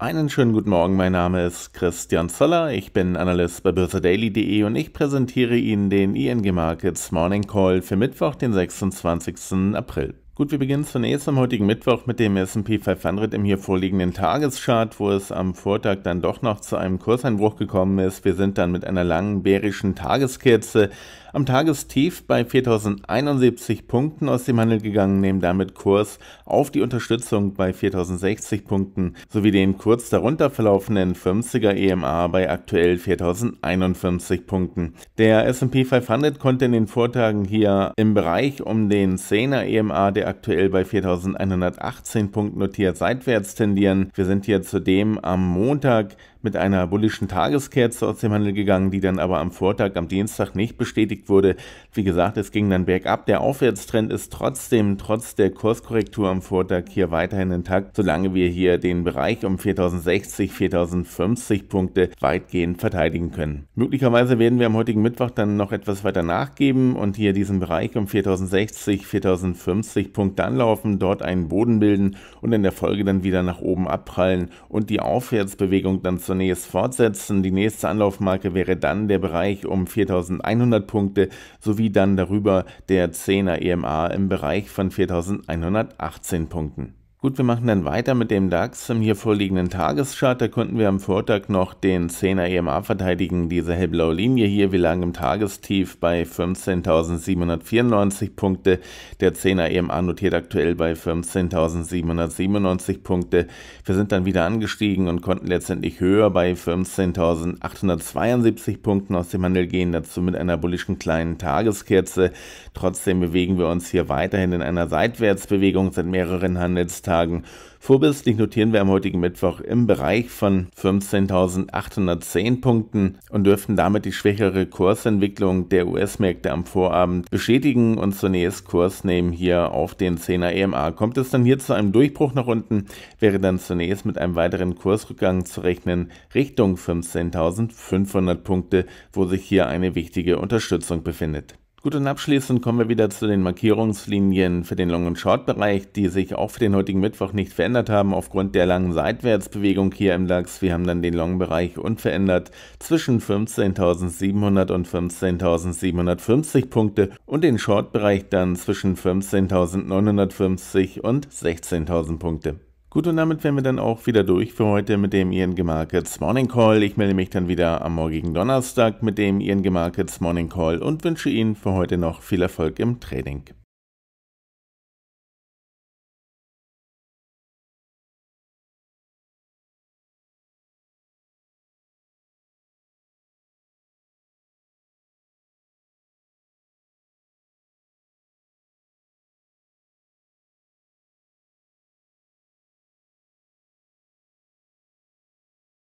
Einen schönen guten Morgen, mein Name ist Christian Zoller, ich bin Analyst bei börsedaily.de und ich präsentiere Ihnen den ING Markets Morning Call für Mittwoch, den 26. April. Gut, wir beginnen zunächst am heutigen Mittwoch mit dem SP 500 im hier vorliegenden Tageschart, wo es am Vortag dann doch noch zu einem Kurseinbruch gekommen ist. Wir sind dann mit einer langen bärischen Tageskerze am Tagestief bei 4071 Punkten aus dem Handel gegangen, nehmen damit Kurs auf die Unterstützung bei 4060 Punkten sowie den kurz darunter verlaufenden 50er EMA bei aktuell 4051 Punkten. Der SP 500 konnte in den Vortagen hier im Bereich um den 10er EMA der aktuell bei 4118 Punkten notiert seitwärts tendieren. Wir sind hier zudem am Montag mit einer bullischen Tageskerze aus dem Handel gegangen, die dann aber am Vortag, am Dienstag nicht bestätigt wurde. Wie gesagt, es ging dann bergab. Der Aufwärtstrend ist trotzdem, trotz der Kurskorrektur am Vortag hier weiterhin intakt, solange wir hier den Bereich um 4060, 4050 Punkte weitgehend verteidigen können. Möglicherweise werden wir am heutigen Mittwoch dann noch etwas weiter nachgeben und hier diesen Bereich um 4060, 4050 Punkte Tiefpunkt dann laufen, dort einen Boden bilden und in der Folge dann wieder nach oben abprallen und die Aufwärtsbewegung dann zunächst fortsetzen. Die nächste Anlaufmarke wäre dann der Bereich um 4100 Punkte sowie dann darüber der 10er EMA im Bereich von 4118 Punkten. Gut, wir machen dann weiter mit dem DAX. Im hier vorliegenden Tageschart, da konnten wir am Vortag noch den 10er EMA verteidigen. Diese hellblaue Linie hier, wir lagen im Tagestief bei 15.794 Punkte. Der 10er EMA notiert aktuell bei 15.797 Punkte. Wir sind dann wieder angestiegen und konnten letztendlich höher bei 15.872 Punkten aus dem Handel gehen. Dazu mit einer bullischen kleinen Tageskerze. Trotzdem bewegen wir uns hier weiterhin in einer Seitwärtsbewegung seit mehreren Handelstagen. Handelstagen. Vorbildlich notieren wir am heutigen Mittwoch im Bereich von 15.810 Punkten und dürften damit die schwächere Kursentwicklung der US-Märkte am Vorabend bestätigen und zunächst Kurs nehmen hier auf den 10er EMA. Kommt es dann hier zu einem Durchbruch nach unten, wäre dann zunächst mit einem weiteren Kursrückgang zu rechnen Richtung 15.500 Punkte, wo sich hier eine wichtige Unterstützung befindet. Gut, und abschließend kommen wir wieder zu den Markierungslinien für den Long- und Short-Bereich, die sich auch für den heutigen Mittwoch nicht verändert haben aufgrund der langen Seitwärtsbewegung hier im DAX. Wir haben dann den Long-Bereich unverändert zwischen 15.700 und 15.750 Punkte und den Short-Bereich dann zwischen 15.950 und 16.000 Punkte. Gut, und damit wären wir dann auch wieder durch für heute mit dem ING Markets Morning Call. Ich melde mich dann wieder am morgigen Donnerstag mit dem ING Markets Morning Call und wünsche Ihnen für heute noch viel Erfolg im Trading.